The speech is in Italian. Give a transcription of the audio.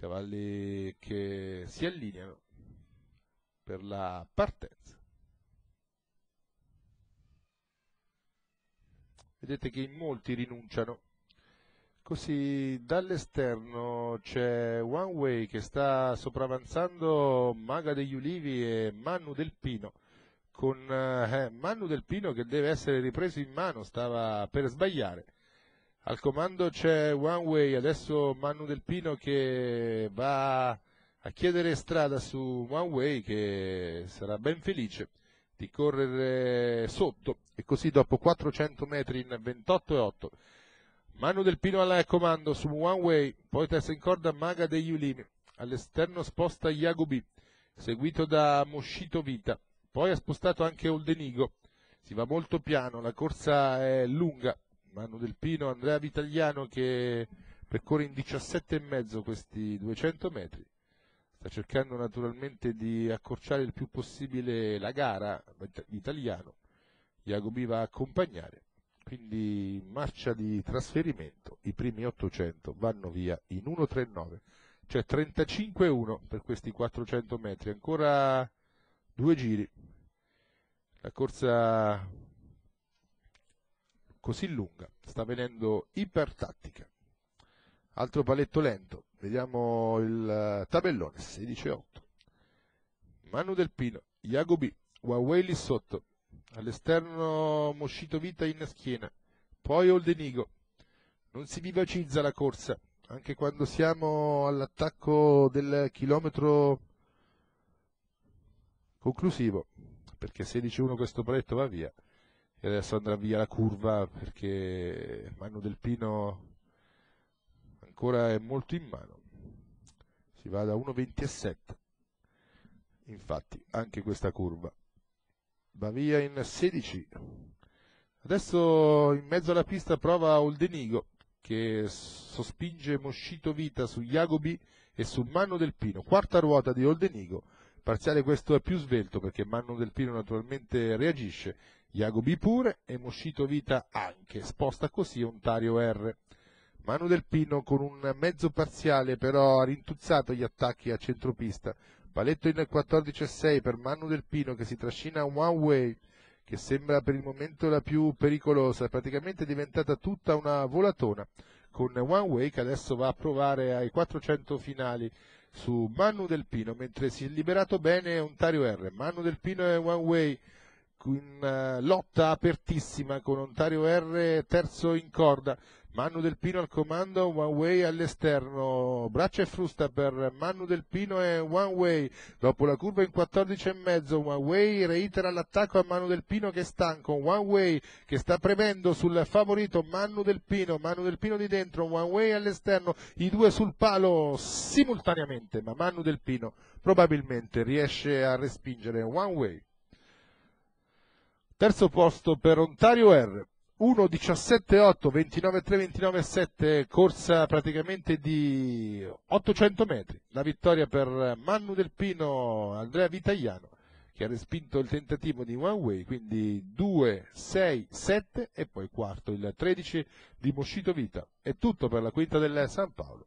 cavalli che si allineano per la partenza. Vedete che in molti rinunciano. Così dall'esterno c'è One Way che sta sopravanzando Maga degli Ulivi e Manu del Pino. Con eh, eh, Manu del Pino che deve essere ripreso in mano, stava per sbagliare al comando c'è One Way, adesso Manu Del Pino che va a chiedere strada su One Way che sarà ben felice di correre sotto e così dopo 400 metri in 28,8. Manu Del Pino al comando su One Way, poi testa in corda Maga degli Ulimi, all'esterno sposta Jacobi, seguito da Moscito Vita, poi ha spostato anche Oldenigo, si va molto piano, la corsa è lunga, Manu Del Pino, Andrea Vitagliano che percorre in 17,5 questi 200 metri, sta cercando naturalmente di accorciare il più possibile la gara, l'italiano, Jacobi va a accompagnare, quindi marcia di trasferimento, i primi 800 vanno via in 1.39, cioè 35-1 per questi 400 metri, ancora due giri, la corsa così lunga, sta venendo ipertattica. Altro paletto lento, vediamo il eh, tabellone, 16-8. Manu Del Pino, Jacobi, Huawei lì sotto, all'esterno Moscito Vita in schiena, poi Oldenigo. Non si vivacizza la corsa, anche quando siamo all'attacco del chilometro conclusivo, perché 16-1 questo paletto va via e adesso andrà via la curva perché Manu Del Pino ancora è molto in mano si va da 1,27 infatti anche questa curva va via in 16 adesso in mezzo alla pista prova Oldenigo che sospinge Moscito Vita su Jacobi e su Manno del Pino quarta ruota di Oldenigo parziale questo è più svelto perché Manno del Pino naturalmente reagisce B pure e Moscito Vita anche, sposta così Ontario R. Manu Del Pino con un mezzo parziale però ha rintuzzato gli attacchi a centropista. Paletto in 14-6 per Manu Del Pino che si trascina one way che sembra per il momento la più pericolosa, è praticamente diventata tutta una volatona con One Way che adesso va a provare ai 400 finali su Manu Del Pino, mentre si è liberato bene Ontario R. Manu Del Pino e One Way in eh, lotta apertissima con Ontario R terzo in corda, Manu Del Pino al comando, One Way all'esterno, braccia e frusta per Manu Del Pino e One Way, dopo la curva in 14,5. One Way reitera l'attacco a Manu Del Pino che è stanco, One Way che sta premendo sul favorito Manu Del Pino, Manu Del Pino di dentro, One Way all'esterno, i due sul palo simultaneamente, ma Manu Del Pino probabilmente riesce a respingere One Way. Terzo posto per Ontario R. 1, 17, 1.17.8, 29.3, 29.7, corsa praticamente di 800 metri. La vittoria per Mannu Del Pino, Andrea Vitagliano, che ha respinto il tentativo di One Way, quindi 2, 6, 7 e poi quarto il 13 di Moscito Vita. È tutto per la quinta del San Paolo.